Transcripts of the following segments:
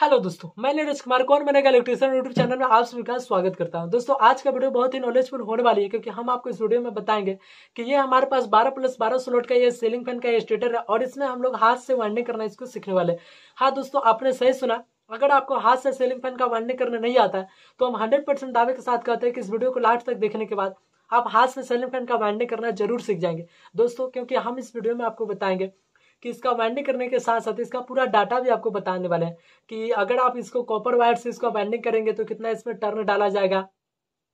hello दोस्तों मैं नीरज कुमार कौन का इलेक्ट्रिशियन यूट्यूब चैनल में आप सभी का स्वागत करता हूं दोस्तों आज का वीडियो बहुत ही नॉलेजफुल होने वाली है क्योंकि हम आपको इस वीडियो में बताएंगे कि ये हमारे पास 12 प्लस 12 स्लोट का ये सीलिंग फैन का ये स्टेटर है और इसमें हम लोग हाथ से वाइंडिंग करना इसको सीखने वाले हाँ दोस्तों आपने सही सुना अगर आपको हाथ से सीलिंग फैन का वाइंडिंग करना नहीं आता है तो हम हंड्रेड दावे के साथ कहते हैं कि इस वीडियो को लास्ट तक देखने के बाद आप हाथ से सेलिंग फैन का वाइंडिंग करना जरूर सीख जाएंगे दोस्तों क्योंकि हम इस वीडियो में आपको बताएंगे कि इसका वाइंडिंग करने के साथ साथ इसका पूरा डाटा भी आपको बताने वाला है कि अगर आप इसको कॉपर वायर से इसका वाइंडिंग करेंगे तो कितना इसमें टर्न डाला जाएगा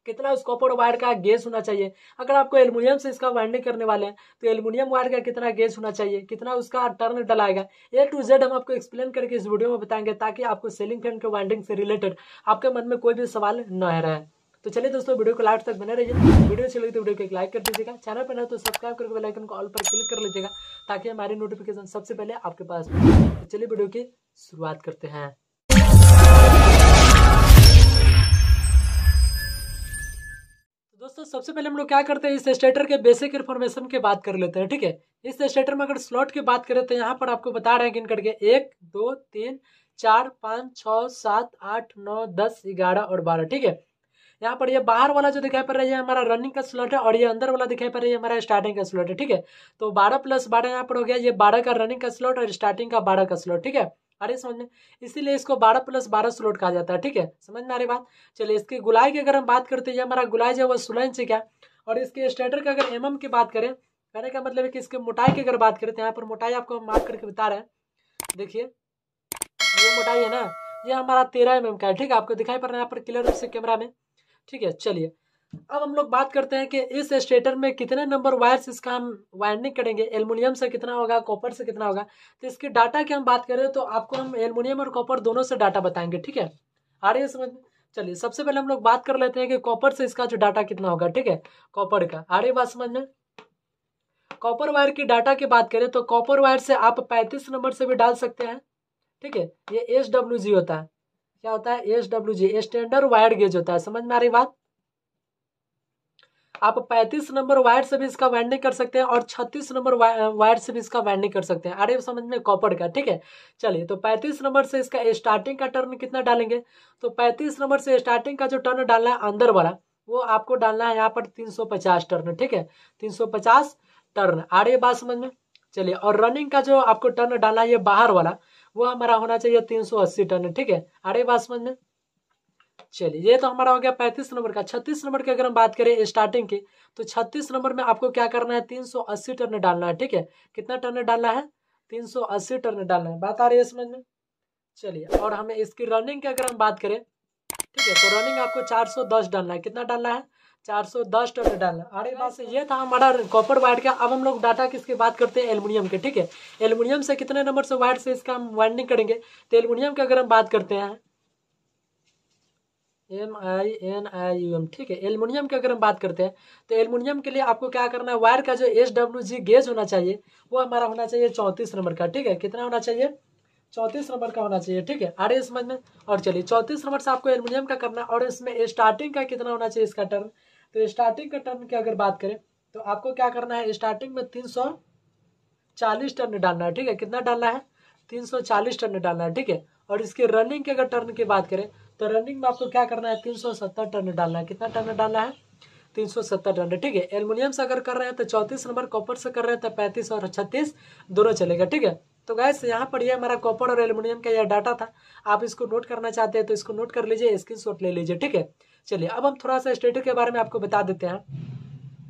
कितना उस कॉपर वायर का गैस होना चाहिए अगर आपको एल्युमिनियम से इसका वाइंडिंग करने वाले हैं तो एल्युमिनियम वायर का कितना गैस होना चाहिए कितना उसका टर्न डलाएगा ए टू जेड हम आपको एक्सप्लेन करके इस वीडियो में बताएंगे ताकि आपको सेलिंग फैन के वाइंडिंग से रिलेटेड आपके मन में कोई भी सवाल न रहे तो चलिए दोस्तों वीडियो को लास्ट तक बने रहिए वीडियो अच्छी लगी तो वीडियो को एक लाइक कर दीजिएगा चैनल पर ना तो सब्सक्राइब करके बेलाइकन को ऑल पर क्लिक कर लीजिएगा ताकि हमारी नोटिफिकेशन सबसे पहले आपके पास तो चलिए वीडियो की शुरुआत करते हैं तो दोस्तों सबसे पहले हम लोग क्या करते हैं इस स्टेटर के बेसिक इन्फॉर्मेशन के बात कर लेते हैं ठीक है इस स्टेटर में अगर स्लॉट की बात करें तो यहाँ पर आपको बता रहे हैं गिन करके एक दो तीन चार पाँच छः सात आठ नौ दस ग्यारह और बारह ठीक है यहाँ पर ये बाहर वाला जो दिखाई पड़ रहा है ये हमारा रनिंग का स्लॉट है और ये अंदर वाला दिखाई पड़ रहा है हमारा स्टार्टिंग का स्लॉट है ठीक है तो बारह प्लस बारह यहाँ पर हो गया ये बारह का रनिंग का स्लॉट और स्टार्टिंग का बारह का स्लॉट ठीक है अरे समझ में इसीलिए इसको बारह प्लस बारह स्लॉट कहा जाता है ठीक है समझ में आ रही बात चलिए इसके गुलाई की अगर हम बात करते हैं हमारा गुलाई जो है वो सोलह इंच क्या और इसके स्टेटर का अगर एम की बात करें कहने का मतलब है कि इसके मोटाई की अगर बात करें तो यहाँ पर मोटाई आपको हम मार्क करके बता रहे हैं देखिए ये मोटाई है ना ये हमारा तेरह एम का है ठीक है आपको दिखाई पड़ रहा है यहाँ पर क्लियर रूप से कैमरा में ठीक है चलिए अब हम लोग बात करते हैं कि इस स्टेटर में कितने नंबर वायर्स इसका हम वायरिंग करेंगे एलमुनियम से कितना होगा कॉपर से कितना होगा तो इसके डाटा की हम बात करें तो आपको हम एलमुनियम और कॉपर दोनों से डाटा बताएंगे ठीक है आ रही है समझ में चलिए सबसे पहले हम लोग बात कर लेते हैं कि कॉपर से इसका जो डाटा कितना होगा ठीक है कॉपर का आ रही बात समझ में कॉपर वायर की डाटा की बात करें तो कॉपर वायर से आप पैंतीस नंबर से भी डाल सकते हैं ठीक है ये एच डब्ल्यू जी होता है क्या होता है S W G standard wire gauge होता है समझ में आ रही बात आप 35 नंबर वायर से भी इसका वाइंड नहीं कर सकते हैं और 36 नंबर वायर से भी इसका वाइंड नहीं कर सकते हैं अरे समझ में कॉपर का ठीक है चलिए तो 35 नंबर से इसका स्टार्टिंग का टर्न कितना डालेंगे तो 35 नंबर से स्टार्टिंग का जो टर्न डालना है अंदर वाला वो आपको डालना है यहाँ पर 350 टर्न ठीक है 350 टर्न आ रही बात समझ में चलिए और रनिंग का जो आपको टर्न डालना है ये बाहर वाला वो हमारा होना चाहिए तीन सौ अस्सी टन ठीक है आ रही बात समझ में चलिए ये तो हमारा हो गया पैंतीस नंबर का छत्तीस नंबर की अगर हम बात करें स्टार्टिंग की तो छत्तीस नंबर में आपको क्या करना है तीन सौ अस्सी टन डालना है ठीक है कितना टन डालना है तीन सौ अस्सी टन डालना है बात आ रही है समझ में चलिए और हमें इसकी रनिंग की अगर हम बात करें ठीक है तो रनिंग आपको चार सौ दस डालना है कितना डालना है चार सौ दस टन डालना अरे बस ये था हमारा कॉपर वायर का अब हम लोग डाटा किसकी बात करते हैं एलमिनियम के ठीक है एलमिनियम से कितने नंबर से वायर से इसका हम वाइंडिंग करेंगे तो एलमिनियम की अगर हम बात करते हैं M I N I U M ठीक है एलमिनियम की अगर हम बात करते हैं तो एलमिनियम के लिए आपको क्या करना है वायर का जो एस डब्ल्यू जी गेज होना चाहिए वो हमारा होना चाहिए चौंतीस नंबर का ठीक है कितना होना चाहिए चौंतीस नंबर का होना चाहिए ठीक है आ रही समझ में और चलिए चौंतीस नंबर से आपको एलमुनियम का करना है और इसमें स्टार्टिंग का कितना होना चाहिए इसका टर्न तो स्टार्टिंग का टर्न की अगर बात करें तो आपको क्या करना है स्टार्टिंग में तीन सौ चालीस टन डालना है ठीक है कितना डालना है तीन सौ चालीस टन डालना है ठीक है और इसके रनिंग के अगर टर्न की बात करें तो रनिंग में आपको क्या करना है तीन सौ सत्तर टन डालना है कितना टन डालना है तीन सौ सत्तर टन ठीक है एल्युमिनियम से अगर कर रहे हैं तो चौंतीस नंबर कॉपर से कर रहे हैं तो पैंतीस और छत्तीस दोनों चलेगा ठीक है तो गैस यहाँ पर यह हमारा कॉपर और एल्यूमिनियम का यह डाटा था आप इसको नोट करना चाहते हैं तो इसको नोट कर लीजिए स्क्रीन ले लीजिए ठीक है चलिए अब हम थोड़ा सा स्टेटर के बारे में आपको बता देते हैं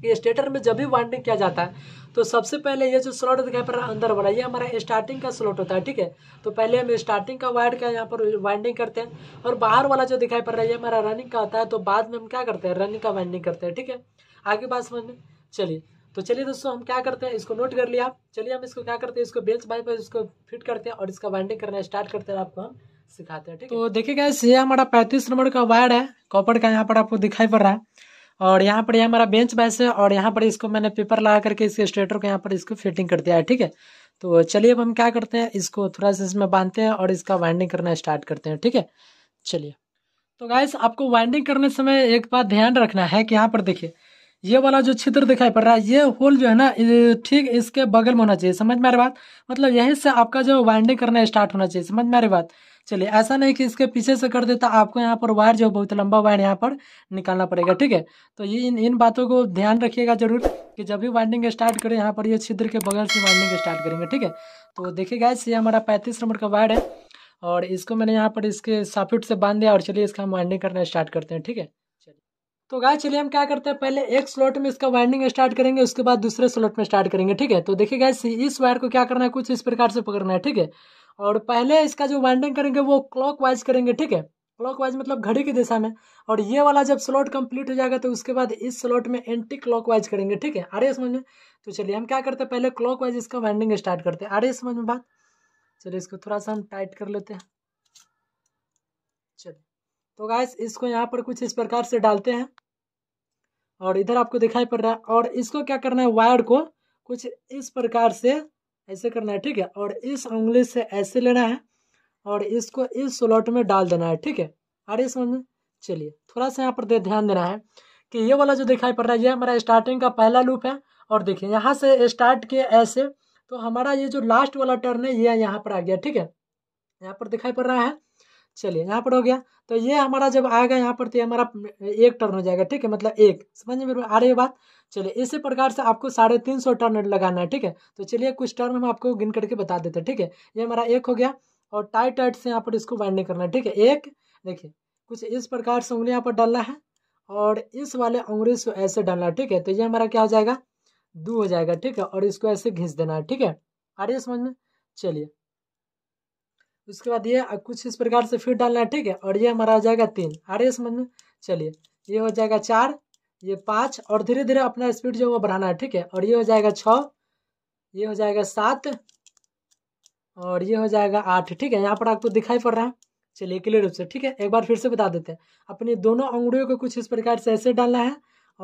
कि स्टेटर में जब भी वाइंडिंग किया जाता है तो सबसे पहले ये जो स्लॉट दिखाई पड़ रहा है अंदर वाला ये हमारा स्टार्टिंग का स्लॉट होता है ठीक है तो पहले हम स्टार्टिंग का वायर का यहाँ पर वाइंडिंग करते हैं और बाहर वाला जो दिखाई पड़ रहा है ये हमारा रनिंग का होता है तो बाद में हम क्या करते हैं रनिंग का वाइंडिंग करते हैं ठीक है आगे बात समझ में चलिए तो चलिए दोस्तों हम क्या करते हैं इसको नोट कर लिया चलिए हम इसको क्या करते हैं इसको बेंच बाई पर इसको फिट करते हैं और इसका वाइंडिंग करना स्टार्ट करते हैं आपको हम सिखाते हैं ठीक तो देखिए गैस ये हमारा पैंतीस नंबर का वायर है कॉपर का यहाँ पर आपको दिखाई पड़ रहा है और यहाँ पर ये हमारा बेंच बैस है और यहाँ पर इसको मैंने पेपर लगा करके इसके स्ट्रेटर को यहाँ पर इसको फिटिंग कर दिया है ठीक है तो चलिए अब हम क्या करते हैं इसको थोड़ा सा इसमें बांधते हैं और इसका वाइंडिंग करना स्टार्ट करते हैं ठीक है चलिए तो गाइस आपको वाइंडिंग करने समय एक बात ध्यान रखना है कि यहाँ पर देखिए ये वाला जो छिद्र दिखाई पड़ रहा है ये होल जो है ना ठीक इसके बगल में होना चाहिए समझ में आ रही बात मतलब यहीं से आपका जो वाइंडिंग करना स्टार्ट होना चाहिए समझ में आ रही बात चलिए ऐसा नहीं कि इसके पीछे से कर देता आपको यहाँ पर वायर जो है बहुत लंबा वायर यहाँ पर निकालना पड़ेगा ठीक है तो ये इन इन बातों को ध्यान रखिएगा जरूर कि जब भी वाइंडिंग स्टार्ट करें यहाँ पर ये छिद्र के बगल से वाइंडिंग स्टार्ट करेंगे ठीक है तो देखिए गैस ये हमारा पैंतीस नंबर का वायर है और इसको मैंने यहाँ पर इसके साफिट से बांध दिया और चलिए इसका हम वाइंडिंग करना स्टार्ट करते हैं ठीक है तो गाय चलिए हम क्या करते हैं पहले एक स्लॉट में इसका वाइंडिंग स्टार्ट करेंगे उसके बाद दूसरे स्लॉट में स्टार्ट करेंगे ठीक है तो देखिए गाय इस वायर को क्या करना है कुछ इस प्रकार से पकड़ना है ठीक है और पहले इसका जो वाइंडिंग करेंगे वो क्लॉक वाइज करेंगे ठीक है क्लॉक वाइज मतलब घड़ी की दिशा में और ये वाला जब स्लॉट कंप्लीट हो जाएगा तो उसके बाद इस स्लॉट में एंटी क्लॉक वाइज करेंगे ठीक है आर्य समझ में तो चलिए हम क्या करते हैं पहले क्लॉक वाइज इसका वाइंडिंग स्टार्ट करते हैं आर्य समझ में बात चलिए इसको थोड़ा सा हम टाइट कर लेते हैं चलिए तो गाइस इसको यहाँ पर कुछ इस प्रकार से डालते हैं और इधर आपको दिखाई पड़ रहा है और इसको क्या करना है वायर को कुछ इस प्रकार से ऐसे करना है ठीक है और इस उंगली से ऐसे लेना है और इसको इस स्लॉट में डाल देना है ठीक है आ रही समझ में चलिए थोड़ा सा यहाँ पर ध्यान देना है कि ये वाला जो दिखाई पड़ रहा है ये हमारा स्टार्टिंग का पहला लूप है और देखिए यहाँ से स्टार्ट किया ऐसे तो हमारा ये जो लास्ट वाला टर्न है ये यहाँ पर आ गया ठीक है यहाँ पर दिखाई पड़ रहा है चलिए यहाँ पर हो गया तो ये हमारा जब आएगा यहाँ पर तो हमारा एक टर्न हो जाएगा ठीक है मतलब एक समझ में आ रही है बात चलिए इसी प्रकार से आपको साढ़े तीन सौ टर्न लगाना है ठीक है तो चलिए कुछ टर्न हम आपको गिन करके बता देते हैं ठीक है ये हमारा एक हो गया और टाइट टाइट से यहाँ पर इसको बाइंडिंग करना है ठीक है एक देखिए कुछ इस प्रकार से उंगली यहाँ पर डालना है और इस वाले उंगली को ऐसे डालना है ठीक है तो ये हमारा क्या हो जाएगा दो हो जाएगा ठीक है और इसको ऐसे घिस देना है ठीक है आ रही है समझ में चलिए उसके बाद ये कुछ इस प्रकार से फिर डालना है ठीक है और ये हमारा हो जाएगा तीन आ रही है समझ में चलिए ये हो जाएगा चार ये पाँच और धीरे धीरे अपना स्पीड जो है वो बढ़ाना है ठीक है और ये हो जाएगा छः ये हो जाएगा सात और ये हो जाएगा आठ ठीक है यहाँ पर आपको दिखाई पड़ रहा है चलिए क्लियर रूप से ठीक है एक बार फिर से बता देते हैं अपनी दोनों अंगड़ियों को कुछ इस प्रकार से ऐसे डालना है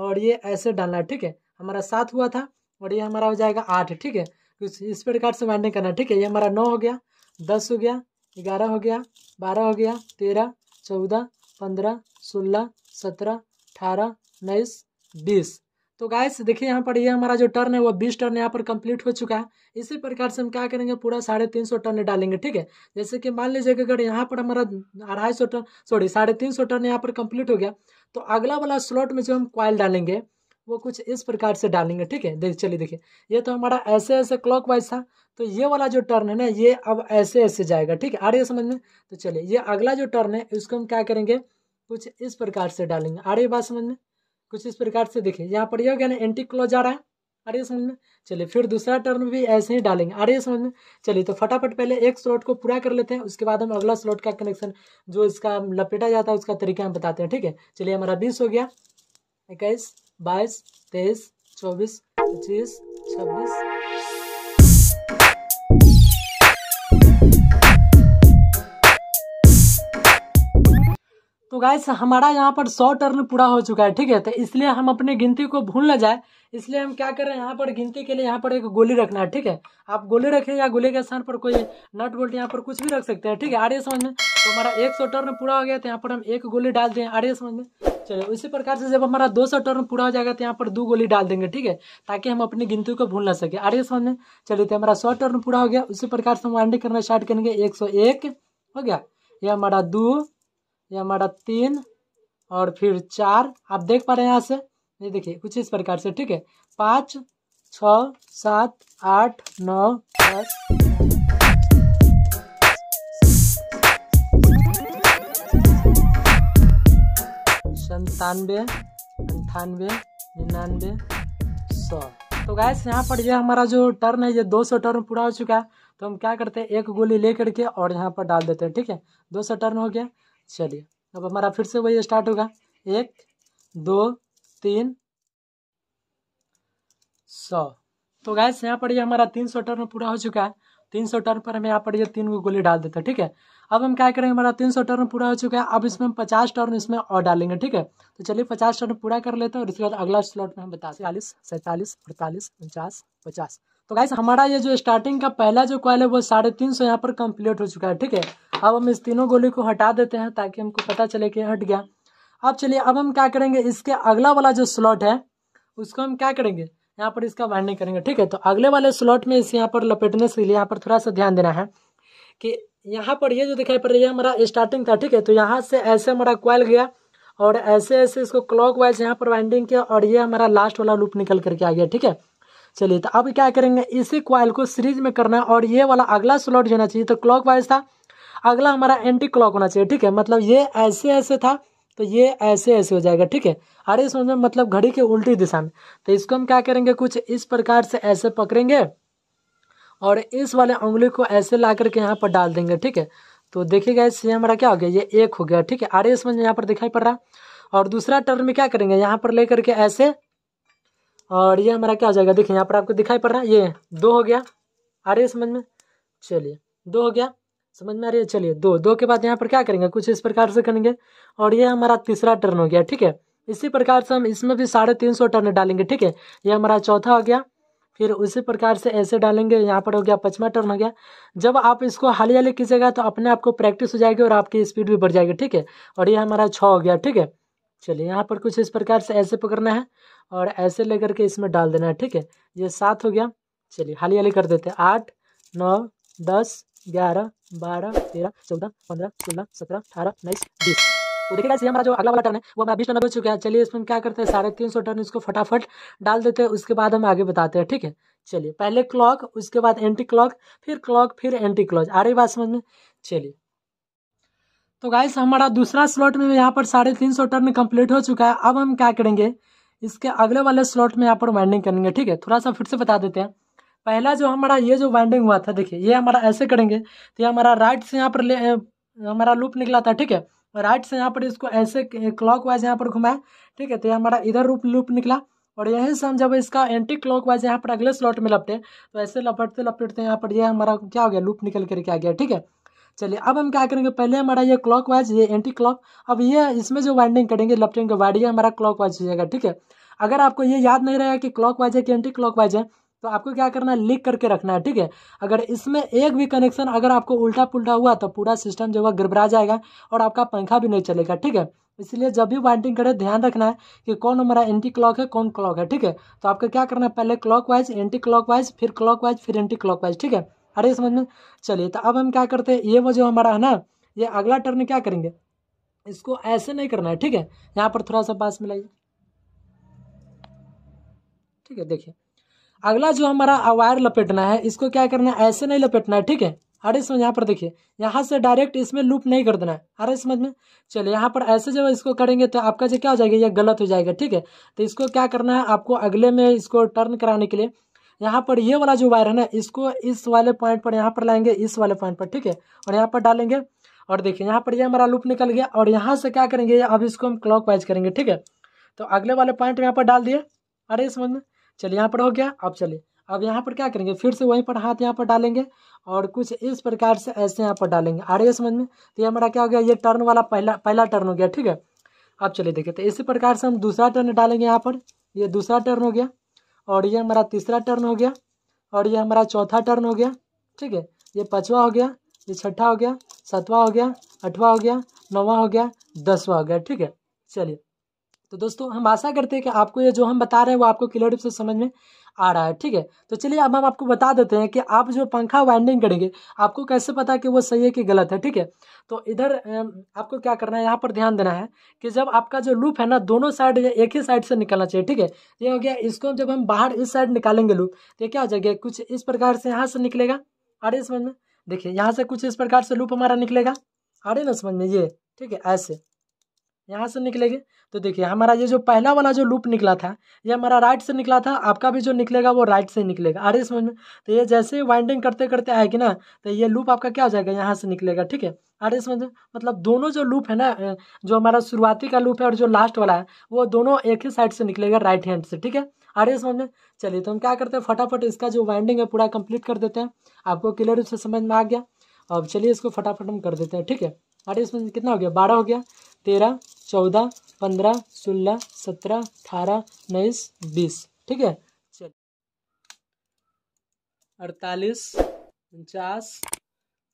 और ये ऐसे डालना है ठीक है हमारा सात हुआ था और ये हमारा हो जाएगा आठ ठीक है कुछ इस प्रकार से वाइंडिंग करना ठीक है ये हमारा नौ हो गया दस हो गया ग्यारह हो गया बारह हो गया तेरह चौदह पंद्रह सोलह सत्रह अठारह उन्नीस बीस तो गाइस देखिए यहाँ पर ये यह हमारा जो टर्न है वो बीस टर्न यहाँ पर कंप्लीट हो चुका है इसी प्रकार से हम क्या करेंगे पूरा साढ़े तीन सौ टर्न डालेंगे ठीक है जैसे कि मान लीजिए कि अगर यहाँ पर हमारा अढ़ाई सौ टर्न सॉरी साढ़े तीन सौ टर्न यहाँ पर कंप्लीट हो गया तो अगला वाला स्लॉट में जो हम क्वाइल डालेंगे वो कुछ इस प्रकार से डालेंगे ठीक है देख चलिए देखिए ये तो हमारा ऐसे ऐसे क्लॉक वाइज था तो ये वाला जो टर्न है ना ये अब ऐसे ऐसे जाएगा ठीक है आ रही है समझ में तो चलिए ये अगला जो टर्न है इसको हम क्या करेंगे कुछ इस प्रकार से डालेंगे आ रही बात समझ में कुछ इस प्रकार से देखिए यहाँ पर यह हो गया ना एंटी क्लॉज जा रहा है आ रही है समझ में चलिए फिर दूसरा टर्न भी ऐसे ही डालेंगे आ रही है समझ में चलिए तो फटाफट पहले एक स्लॉट को पूरा कर लेते हैं उसके बाद हम अगला स्लॉट का कनेक्शन जो इसका लपेटा जाता है उसका तरीका हम बताते हैं ठीक है चलिए हमारा बीस हो गया इक्कीस बाईस तेईस चौबीस पच्चीस छब्बीस तो गाइस हमारा यहाँ पर सौ टर्न पूरा हो चुका है ठीक है तो इसलिए हम अपने गिनती को भूल ना जाए इसलिए हम क्या कर रहे हैं यहाँ पर गिनती के लिए यहाँ पर एक गोली रखना है ठीक है आप गोली रखें या गोली के स्थान पर कोई नट बोल्ट यहाँ पर कुछ भी रख सकते हैं ठीक है आर्य समझ में तो हमारा एक सौ टर्न पूरा हो गया तो यहाँ पर हम एक गोली डाल दें आर्य समझ में चलिए उसी प्रकार से जब हमारा दो सौ टर्न पूरा हो जाएगा तो यहाँ पर दो गोली डाल देंगे ठीक है ताकि हम अपनी गिनती को भूल ना सके आ रही समझ में चलिए तो हमारा सौ टर्न पूरा हो गया उसी प्रकार से हम अंडे करना स्टार्ट करेंगे एक सौ एक हो गया ये हमारा दो ये हमारा तीन और फिर चार आप देख पा रहे हैं यहाँ से ये देखिए कुछ इस प्रकार से ठीक है पाँच छ सात आठ नौ दस संतानवे अंठानवे निन्यानवे सौ तो गैस यहाँ पर ये हमारा जो टर्न है ये 200 टर्न पूरा हो चुका है तो हम क्या करते हैं एक गोली ले करके और यहाँ पर डाल देते हैं ठीक है 200 टर्न हो गया चलिए अब हमारा फिर से वही स्टार्ट होगा एक दो तीन सौ तो गैस यहाँ पर ये हमारा तीन सौ टर्न पूरा हो चुका है तीन सौ टर्न पर हम यहाँ पर ये तीन गोली डाल देते हैं ठीक है अब हम क्या करेंगे हमारा तीन सौ टर्न पूरा हो चुका है अब इसमें हम पचास टर्न इसमें और डालेंगे ठीक है तो चलिए पचास टर्न पूरा कर लेते हैं और इसके बाद अगला स्लॉट में हम बता चालीस सैंतालीस अड़तालीस उनचास पचास तो गाइस हमारा ये जो स्टार्टिंग का पहला जो कॉल है वो साढ़े तीन सौ यहाँ पर कंप्लीट हो चुका है ठीक है अब हम इस तीनों गोली को हटा देते हैं ताकि हमको पता चले कि हट गया अब चलिए अब हम क्या करेंगे इसके अगला वाला जो स्लॉट है उसको हम क्या करेंगे यहाँ पर इसका वाइंडिंग करेंगे ठीक है तो अगले वाले स्लॉट में इस यहाँ पर लपेटने से लिए यहाँ पर थोड़ा सा ध्यान देना है कि यहाँ पर ये जो दिखाई पड़ रही है हमारा स्टार्टिंग था ठीक है तो यहाँ से ऐसे हमारा क्वाइल गया और ऐसे ऐसे इसको क्लॉक वाइज यहाँ पर वाइंडिंग किया और ये हमारा लास्ट वाला लूप निकल करके आ गया ठीक है चलिए तो अब क्या करेंगे इसी क्वाइल को सीरीज में करना और ये वाला अगला स्लॉट जो होना चाहिए तो क्लॉक वाइज था अगला हमारा एंटी क्लॉक होना चाहिए ठीक है मतलब ये ऐसे ऐसे था तो ये ऐसे ऐसे हो जाएगा ठीक है अरे समझ में मतलब घड़ी के उल्टी दिशा में तो इसको हम क्या करेंगे कुछ इस प्रकार से ऐसे पकड़ेंगे और इस वाले उंगली को ऐसे ला करके यहाँ पर डाल देंगे ठीक है तो देखिएगा इससे हमारा क्या हो गया ये एक हो गया ठीक है आर एस में यहाँ पर दिखाई पड़ रहा और दूसरा टर्न में क्या करेंगे यहाँ पर ले करके ऐसे और ये हमारा क्या हो जाएगा देखिए यहाँ पर आपको दिखाई पड़ रहा है ये दो हो गया आ रही है समझ में चलिए दो हो गया समझ में आ रही है चलिए दो दो के बाद यहाँ पर क्या करेंगे कुछ इस प्रकार से करेंगे और ये हमारा तीसरा टर्न हो गया ठीक है इसी प्रकार से हम इसमें भी साढ़े तीन सौ टर्न डालेंगे ठीक है ये हमारा चौथा हो गया फिर उसी प्रकार से ऐसे डालेंगे यहाँ पर हो गया पचमा टर्न हो गया जब आप इसको हाली हाली खींचेगा तो अपने आप को प्रैक्टिस हो जाएगी और आपकी स्पीड भी बढ़ जाएगी ठीक है और ये हमारा छः हो गया ठीक है चलिए यहाँ पर कुछ इस प्रकार से ऐसे पकड़ना है और ऐसे लेकर के इसमें डाल देना है ठीक है ये सात हो गया चलिए हाली हाली कर देते हैं आठ नौ दस ग्यारह बारह तेरह चौदह पंद्रह सोलह सत्रह अठारह उन्नीस बीस तो देखिए गाइस ये हमारा जो अगला वाला टर्न है वो हमारा बीस टर्न चुका है चलिए इसमें क्या करते हैं साढ़े तीन सौ टर्न इसको फटाफट डाल देते हैं उसके बाद हम आगे बताते हैं ठीक है चलिए पहले क्लॉक उसके बाद एंटी क्लॉक फिर क्लॉक फिर एंटी क्लॉक आ रही बात समझ में चलिए तो गाइस हमारा दूसरा स्लॉट में यहाँ पर साढ़े तीन सौ टर्न कंप्लीट हो चुका है अब हम क्या करेंगे इसके अगले वाले स्लॉट में यहाँ पर वाइंडिंग करेंगे ठीक है थोड़ा सा फिर से बता देते हैं पहला जो हमारा ये जो वाइंडिंग हुआ था देखिए ये हमारा ऐसे करेंगे तो ये हमारा राइट से यहाँ पर ले हमारा लूप निकला था ठीक है राइट से यहाँ पर इसको ऐसे क्लॉक वाइज यहाँ पर घुमाए ठीक है तो ये हमारा इधर रूप लूप निकला और यहीं से हम जब इसका एंटी क्लॉक वाइज यहाँ पर अगले स्लॉट में लपटे तो ऐसे लपटते लपटते यहाँ पर ये हमारा क्या हो गया लूप निकल करके आ गया ठीक है चलिए अब हम क्या करेंगे पहले हमारा ये क्लॉक वाइज ये एंटी क्लॉक अब ये इसमें जो वाइंडिंग करेंगे लपटेंगे वाइड ये हमारा क्लॉक वाइज हो जाएगा ठीक है अगर आपको ये याद नहीं रहेगा कि क्लॉक वाइज है कि एंटी क्लॉक वाइज है तो आपको क्या करना है लिख करके रखना है ठीक है अगर इसमें एक भी कनेक्शन अगर आपको उल्टा पुल्टा हुआ तो पूरा सिस्टम जो है गड़बड़ा जाएगा और आपका पंखा भी नहीं चलेगा ठीक है इसलिए जब भी वाइंडिंग करें ध्यान रखना है कि कौन हमारा एंटी क्लॉक है कौन क्लॉक है ठीक है तो आपको क्या करना है पहले clockwise anti clockwise फिर क्लॉक वाइज फिर एंटी क्लॉक वाइज ठीक है अरे समझ में चलिए तो अब हम क्या करते हैं ये वो जो हमारा है ना ये अगला टर्न क्या करेंगे इसको ऐसे नहीं करना है ठीक है यहाँ पर थोड़ा सा पास मिलाइए ठीक है देखिए अगला जो हमारा वायर लपेटना है इसको क्या करना है ऐसे नहीं लपेटना है ठीक है अरे इसमें यहाँ पर देखिए यहाँ से डायरेक्ट इसमें लूप नहीं कर देना है अरे समझ में चलिए यहाँ पर ऐसे जब इसको करेंगे तो आपका जो क्या हो जाएगा ये गलत हो जाएगा ठीक है तो इसको क्या करना है आपको अगले में इसको टर्न कराने के लिए यहाँ पर ये वाला जो वायर है ना इसको इस वाले पॉइंट पर यहाँ पर लाएंगे इस वाले पॉइंट पर ठीक है और यहाँ पर डालेंगे और देखिए यहाँ पर ये हमारा लूप निकल गया और यहाँ से क्या करेंगे अब इसको हम क्लॉक वाइज करेंगे ठीक है तो अगले वाले पॉइंट यहाँ पर डाल दिए अरे समझ में चलिए यहाँ पर हो गया अब चलिए अब यहाँ पर क्या करेंगे फिर से वहीं पर हाथ यहाँ पर डालेंगे और कुछ इस प्रकार से ऐसे यहाँ पर डालेंगे आ रही है समझ में तो ये हमारा क्या हो गया ये टर्न वाला पहला पहला टर्न हो गया ठीक है अब चलिए देखिए तो इसी प्रकार से हम दूसरा टर्न डालेंगे यहाँ पर ये दूसरा टर्न हो गया और ये हमारा तीसरा टर्न हो गया और ये हमारा चौथा टर्न हो गया ठीक है ये पाँचवा हो गया ये छठा हो गया सातवा हो गया आठवा हो गया नौवा हो गया दसवा हो गया ठीक है चलिए तो दोस्तों हम आशा करते हैं कि आपको ये जो हम बता रहे हैं वो आपको क्लियर रूप से समझ में आ रहा है ठीक है तो चलिए अब हम आपको बता देते हैं कि आप जो पंखा वाइंडिंग करेंगे आपको कैसे पता कि वो सही है कि गलत है ठीक है तो इधर आपको क्या करना है यहाँ पर ध्यान देना है कि जब आपका जो लूप है ना दोनों साइड एक ही साइड से निकलना चाहिए ठीक है ये हो गया इसको जब हम बाहर इस साइड निकालेंगे लूप तो क्या हो जाएगा कुछ इस प्रकार से यहाँ से निकलेगा आ रही समझ में देखिए यहाँ से कुछ इस प्रकार से लूप हमारा निकलेगा आ रही ना समझ में ये ठीक है ऐसे यहाँ से निकलेंगे तो देखिए हमारा ये जो पहला वाला जो लूप निकला था ये हमारा राइट से निकला था आपका भी जो निकलेगा वो राइट से निकलेगा आ रही समझ में तो ये जैसे वाइंडिंग करते करते आएगी ना तो ये लूप आपका क्या हो जाएगा यहाँ से निकलेगा ठीक है आ रही समझ में मतलब दोनों जो लूप है ना जो हमारा शुरुआती का लूप है और जो लास्ट वाला है वो दोनों एक ही साइड से निकलेगा राइट हैंड से ठीक है आ रही समझ में चलिए तो हम क्या करते हैं फटाफट इसका जो वाइंडिंग है पूरा कम्प्लीट कर देते हैं आपको क्लियर रूप से समझ में आ गया अब चलिए इसको फटाफट हम कर देते हैं ठीक है अरे इसमें कितना हो गया बारह हो गया तेरह चौदह पंद्रह सोलह सत्रह अठारह उन्नीस बीस ठीक है चल अड़तालीस उनचास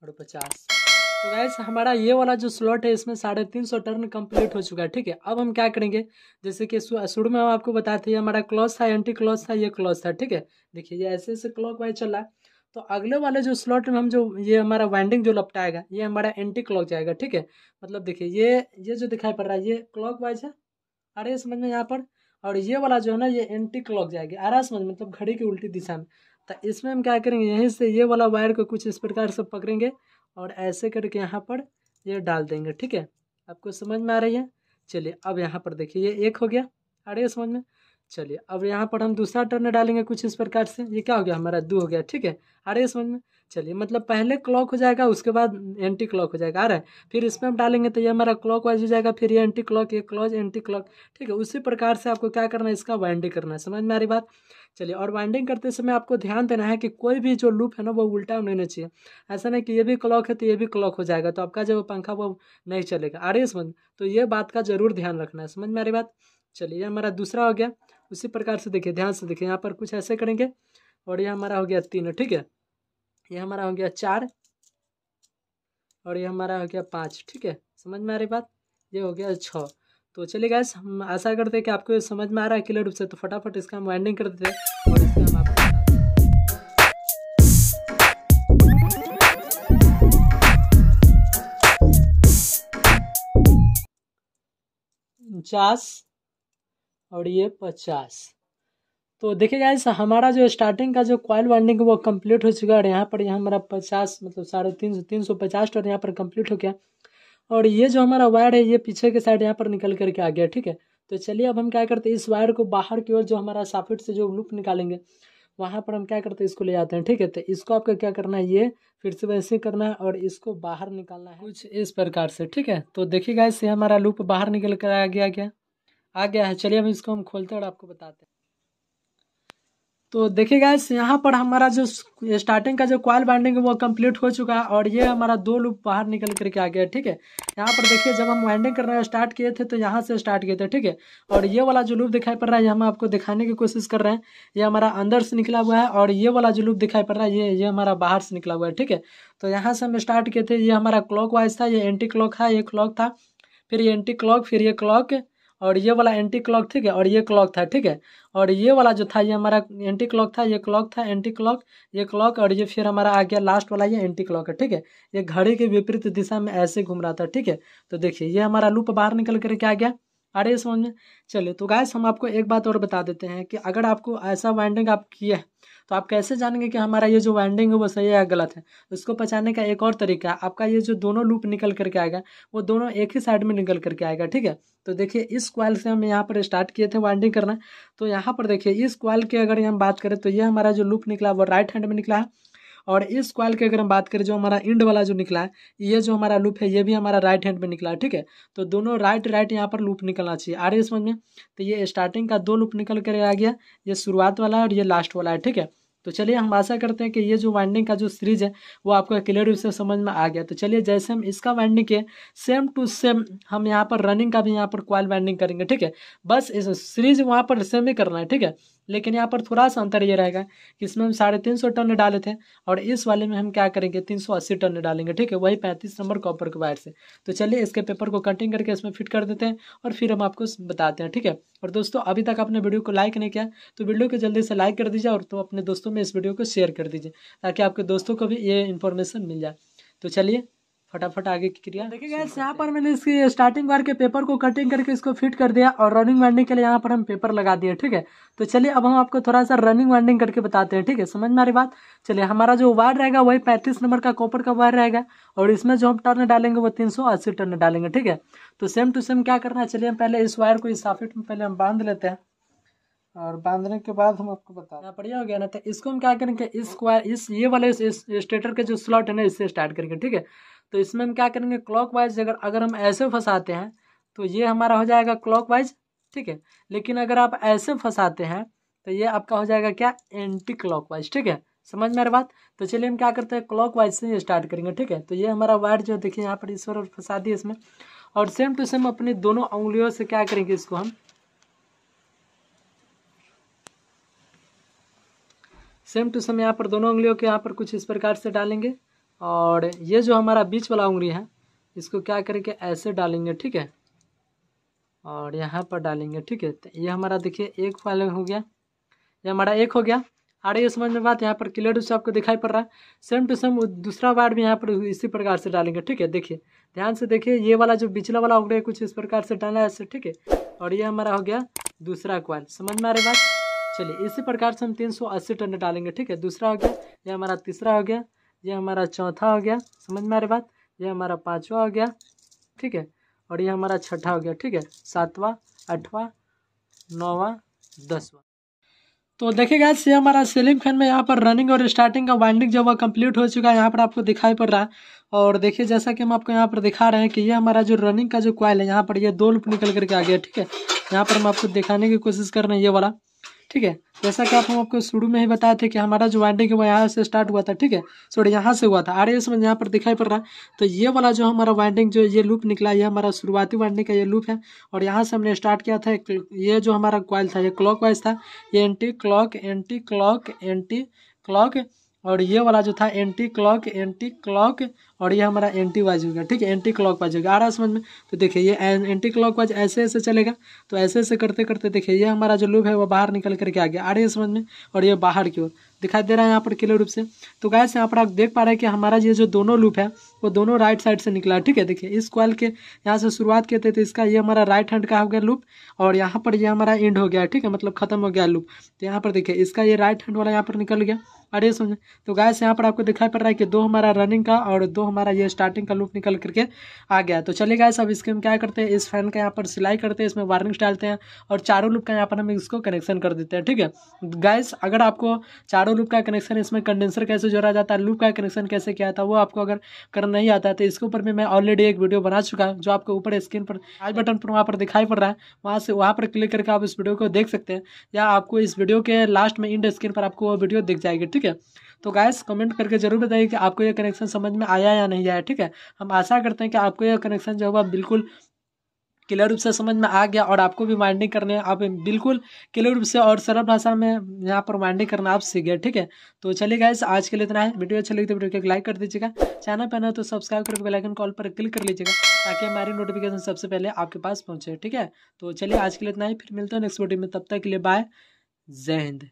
और पचास तो गैस हमारा ये वाला जो स्लॉट है इसमें साढ़े तीन सौ टर्न कंप्लीट हो चुका है ठीक है अब हम क्या करेंगे जैसे कि शुरू में हम आपको बताते हैं हमारा क्लॉज था एंटी क्लॉज था ये क्लॉज था ठीक है देखिए ये ऐसे ऐसे क्लॉक वाइज चल रहा है तो अगले वाले जो स्लॉट में हम जो ये हमारा वाइंडिंग जो लपटाएगा ये हमारा एंटी क्लॉक जाएगा ठीक है मतलब देखिए ये ये जो दिखाई पड़ रहा है ये क्लॉक वाइज है आ रही है समझ में यहाँ पर और ये वाला जो है ना ये एंटी क्लॉक जाएगी आ रहा है समझ मतलब घड़ी की उल्टी दिशा में तो इसमें हम क्या करेंगे यहीं से ये वाला वायर को कुछ इस प्रकार से पकड़ेंगे और ऐसे करके यहाँ पर ये डाल देंगे ठीक है आपको समझ में आ रही है चलिए अब यहाँ पर देखिए ये एक हो गया आ रही है समझ में चलिए अब यहाँ पर हम दूसरा टर्न डालेंगे कुछ इस प्रकार से ये क्या हो गया हमारा दो हो गया ठीक है आ रही है समझ में चलिए मतलब पहले क्लॉक हो जाएगा उसके बाद एंटी क्लॉक हो जाएगा आ रहा है फिर इसमें हम डालेंगे तो ये हमारा क्लॉक वाइज हो जाएगा फिर ये एंटी क्लॉक ये क्लॉज एंटी क्लॉक ठीक है उसी प्रकार से आपको क्या करना है इसका वाइंडिंग करना है समझ में आ रही बात चलिए और वाइंडिंग करते समय आपको ध्यान देना है कि कोई भी जो लूप है ना वो उल्टा नहीं होना चाहिए ऐसा नहीं कि ये भी क्लॉक है तो ये भी क्लॉक हो जाएगा तो आपका जो पंखा वो नहीं चलेगा आ रही समझ तो ये बात का जरूर ध्यान रखना है समझ में आ रही बात चलिए हमारा दूसरा हो गया उसी प्रकार से देखिए ध्यान से देखिए यहाँ पर कुछ ऐसे करेंगे और यह हमारा हो गया तीन ठीक है यह हमारा हो गया चार और यह हमारा हो गया पाँच ठीक है समझ में आ रही बात ये हो गया छः तो चलिए गैस हम आशा करते हैं कि आपको समझ में आ रहा है क्लियर रूप से तो फटाफट इसका हम वाइंडिंग कर देते हैं और इसका हम आपको चास और ये पचास तो देखिए गाइस हमारा जो स्टार्टिंग का जो कॉयल वाइंडिंग वो कंप्लीट हो चुका है और यहाँ पर यहाँ हमारा पचास मतलब साढ़े तीन सौ तीन सौ पचास टोर यहाँ पर कंप्लीट हो गया और ये जो हमारा वायर है ये पीछे के साइड यहाँ पर निकल करके आ गया ठीक है तो चलिए अब हम क्या करते हैं इस वायर को बाहर की ओर जो हमारा साफिट से जो लूप निकालेंगे वहाँ पर हम क्या करते हैं इसको ले जाते हैं ठीक है तो इसको आपका क्या करना है ये फिर से वैसे करना है और इसको बाहर निकालना है कुछ इस प्रकार से ठीक है तो देखिए गाइस ये हमारा लूप बाहर निकल कर आ गया क्या आ गया है चलिए अब इसको हम खोलते हैं और आपको बताते हैं तो देखिए इस यहाँ पर हमारा जो स्टार्टिंग का जो कॉयल बाइंडिंग है वो कंप्लीट हो चुका है और ये हमारा दो लूप बाहर निकल करके आ गया ठीक है यहाँ पर देखिए जब हम वाइंडिंग करना स्टार्ट किए थे तो यहाँ से स्टार्ट किए थे ठीक है और ये वाला जो लूप दिखाई पड़ रहा है ये हम आपको दिखाने की कोशिश कर रहे हैं ये हमारा अंदर से निकला हुआ है और ये वाला जो लूप दिखाई पड़ रहा है ये ये हमारा बाहर से निकला हुआ है ठीक है तो यहाँ से हम स्टार्ट किए थे ये हमारा क्लॉक था ये एंटी क्लॉक था ये क्लॉक था फिर ये एंटी क्लॉक फिर ये क्लॉक और ये वाला एंटी क्लॉक ठीक है और ये क्लॉक था ठीक है और ये वाला जो था ये हमारा एंटी क्लॉक था ये क्लॉक था एंटी क्लॉक ये क्लॉक और ये फिर हमारा आ गया लास्ट वाला ये एंटी क्लॉक है ठीक है ये घड़ी के विपरीत दिशा में ऐसे घूम रहा था ठीक है तो देखिए ये हमारा लूप बाहर निकल करके आ गया आ रही है समझ में चलिए तो गायस हम आपको एक बात और बता देते हैं कि अगर आपको ऐसा वाइंडिंग आप किए तो आप कैसे जानेंगे कि हमारा ये जो वाइंडिंग है वो सही है या गलत है उसको तो पहचानने का एक और तरीका है आपका ये जो दोनों लूप निकल करके आएगा वो दोनों एक ही साइड में निकल करके आएगा ठीक है तो देखिए इस क्वाइल से हम यहाँ पर स्टार्ट किए थे वाइंडिंग करना तो यहाँ पर देखिए इस क्वाइल की अगर हम बात करें तो ये हमारा जो लूप निकला वो राइट हैंड में निकला है और इस कॉयल की अगर हम बात करें जो हमारा इंड वाला जो निकला है ये जो हमारा लूप है ये भी हमारा राइट हैंड पे निकला है ठीक है तो दोनों राइट राइट यहाँ पर लूप निकलना चाहिए आ रही है समझ में तो ये स्टार्टिंग का दो लूप निकल कर आ गया ये शुरुआत वाला है और ये लास्ट वाला है ठीक है तो चलिए हम आशा करते हैं कि ये जो वाइंडिंग का जो सीरीज है वो आपको क्लियर रूप से समझ में आ गया तो चलिए जैसे हम इसका वाइंडिंग किए सेम टू सेम हम यहाँ पर रनिंग का भी यहाँ पर क्वाल वाइंडिंग करेंगे ठीक है बस इस सीरीज वहाँ पर सेम ही करना है ठीक है लेकिन यहाँ पर थोड़ा सा अंतर ये रहेगा कि इसमें हम साढ़े तीन सौ टन डाले थे और इस वाले में हम क्या करेंगे तीन सौ अस्सी टन डालेंगे ठीक है वही पैंतीस नंबर कॉपर के वायर से तो चलिए इसके पेपर को कटिंग करके इसमें फिट कर देते हैं और फिर हम आपको बताते हैं ठीक है और दोस्तों अभी तक आपने वीडियो को लाइक नहीं किया तो वीडियो को जल्दी से लाइक कर दीजिए और तो अपने दोस्तों में इस वीडियो को शेयर कर दीजिए ताकि आपके दोस्तों को भी ये इन्फॉर्मेशन मिल जाए तो चलिए फटाफट आगे की क्रिया देखिए गैस यहाँ पर मैंने इसकी स्टार्टिंग बार के पेपर को कटिंग करके इसको फिट कर दिया और रनिंग वाइंडिंग के लिए यहाँ पर हम पेपर लगा दिए ठीक है तो चलिए अब हम आपको थोड़ा सा रनिंग वाइंडिंग करके बताते हैं ठीक है समझ में आ रही बात चलिए हमारा जो वायर रहेगा वही पैंतीस नंबर का कॉपर का वायर रहेगा और इसमें जो हम टर्न डालेंगे वो तीन टर्न डालेंगे ठीक है तो सेम टू सेम क्या करना है चलिए हम पहले इस वायर को इस साफिट में पहले हम बांध लेते हैं और बांधने के बाद हम आपको बता रहे बढ़िया हो गया ना तो इसको हम क्या करेंगे इस स्क्वायर इस ये वाले स्टेटर के जो स्लॉट है ना इससे स्टार्ट करेंगे ठीक है तो इसमें हम क्या करेंगे क्लॉक वाइज अगर अगर हम ऐसे फंसाते हैं तो ये हमारा हो जाएगा क्लॉक वाइज ठीक है लेकिन अगर आप ऐसे फंसाते हैं तो ये आपका हो जाएगा क्या एंटी क्लॉक वाइज ठीक है समझ में आ रहा बात तो चलिए हम क्या करते हैं क्लॉक वाइज से स्टार्ट करेंगे ठीक है तो ये हमारा वायर जो देखिए यहाँ पर ईश्वर और फंसा दिए इसमें और सेम टू सेम अपनी दोनों उंगलियों से क्या करेंगे इसको हम सेम टू सेम यहाँ पर दोनों उंगलियों के यहाँ पर कुछ इस प्रकार से डालेंगे और ये जो हमारा बीच वाला उंगली है इसको क्या करके ऐसे डालेंगे ठीक है और यहाँ पर डालेंगे ठीक है तो ये हमारा देखिए एक फाइल हो गया ये हमारा एक हो गया आ रही है समझ में बात यहाँ पर क्लियर रूप से आपको दिखाई पड़ रहा है सेम टू सेम दूसरा वार्ड भी यहाँ पर इसी प्रकार से डालेंगे ठीक है देखिए ध्यान से देखिए ये वाला जो बिचला वाला उंगली है कुछ इस प्रकार से डालना है ऐसे ठीक है और ये हमारा हो गया दूसरा क्वाल समझ में आ रही बात चलिए इसी प्रकार से हम तीन सौ अस्सी टन डालेंगे ठीक है दूसरा हो गया ये हमारा तीसरा हो गया ये हमारा चौथा हो गया समझ में आ रही बात ये हमारा पाँचवा हो गया ठीक है और ये हमारा छठा हो गया ठीक है सातवा आठवा नौवा दसवा तो देखिएगा ये हमारा सीलिंग फैन में यहाँ पर रनिंग और स्टार्टिंग का वाइंडिंग जो वो कंप्लीट हो चुका है यहाँ पर आपको दिखाई पड़ रहा है और देखिए जैसा कि हम आपको यहाँ पर दिखा रहे हैं कि ये हमारा जो रनिंग का जो क्वाइल है यहाँ पर ये दो लूप निकल करके आ गया ठीक है यहाँ पर हम आपको दिखाने की कोशिश कर रहे हैं ये वाला ठीक है जैसा कि आप हम आपको शुरू में ही बताए थे कि हमारा जो वाइंडिंग है वो यहाँ से स्टार्ट हुआ था ठीक है सॉरी यहाँ से हुआ था आर एस में यहाँ पर दिखाई पड़ रहा है तो ये वाला जो हमारा वाइंडिंग जो ये लूप निकला ये हमारा शुरुआती वाइंडिंग का ये लूप है और यहाँ से हमने स्टार्ट किया था ये जो हमारा क्वाइल था ये क्लॉक था ये anti clock anti clock anti clock और ये वाला जो था एंटी क्लॉक एंटी क्लॉक और ये हमारा एंटी वाइज होगा ठीक है एंटी क्लॉक वाइज होगा आ रहा समझ में तो देखिए ये एंटी क्लॉक वाइज ऐसे ऐसे चलेगा तो ऐसे ऐसे करते करते देखिए ये हमारा जो लूप है वो बाहर निकल करके आ गया आ रही है समझ में और ये बाहर की ओर दिखाई दे रहा है यहाँ पर क्लियर रूप से तो गैस यहाँ पर आप देख पा रहे हैं कि हमारा ये जो दोनों लूप है वो दोनों राइट साइड से निकला है ठीक है देखिए इस क्वाल के यहाँ से शुरुआत किए थे तो इसका ये हमारा राइट हैंड का हो गया लूप और यहाँ पर ये हमारा एंड हो गया ठीक है मतलब खत्म हो गया लूप तो यहाँ पर देखिए इसका ये राइट हैंड वाला यहाँ पर निकल गया अरे सुन तो गैस यहाँ पर आपको दिखाई पड़ रहा है कि दो हमारा रनिंग का और दो हमारा ये स्टार्टिंग का लूप निकल करके आ गया तो चलिए गैस अब इसके हम क्या करते हैं इस फैन का यहाँ पर सिलाई करते हैं इसमें वायरिंग्स डालते हैं और चारों लूप का यहाँ पर हम इसको कनेक्शन कर देते हैं ठीक है गैस अगर आपको चारों लूप का कनेक्शन इसमें कंडेंसर कैसे जोड़ा जाता है लूप का कनेक्शन कैसे किया था वो आपको अगर करना नहीं आता है तो इसके ऊपर भी मैं ऑलरेडी एक वीडियो बना चुका जो आपको ऊपर स्क्रीन पर आज बटन पर वहाँ पर दिखाई पड़ रहा है वहाँ से वहाँ पर क्लिक करके आप इस वीडियो को देख सकते हैं या आपको इस वीडियो के लास्ट में इंड स्क्रीन पर आपको वो वीडियो दिख जाएगी ठीक है है तो गायस कमेंट करके जरूर बताइए कि आपको ये कनेक्शन समझ में आया या नहीं आया ठीक है हम आशा करते हैं कि आपको यह कनेक्शन जो होगा बिल्कुल क्लियर रूप से समझ में आ गया और आपको भी माइंडिंग करने आप बिल्कुल क्लियर रूप से और सरल भाषा में यहाँ पर माइंडिंग करना आप सीख गए ठीक है तो चलिए गाइस आज के लिए इतना है वीडियो अच्छी लगी तो वीडियो को लाइक कर दीजिएगा चैनल तो पर ना तो सब्सक्राइब करके बेलाइकन कॉल पर क्लिक कर लीजिएगा ताकि हमारी नोटिफिकेशन सबसे पहले आपके पास पहुँचे ठीक है तो चलिए आज के लिए इतना ही फिर मिलते हैं नेक्स्ट वीडियो में तब तक के लिए बाय जय हिंद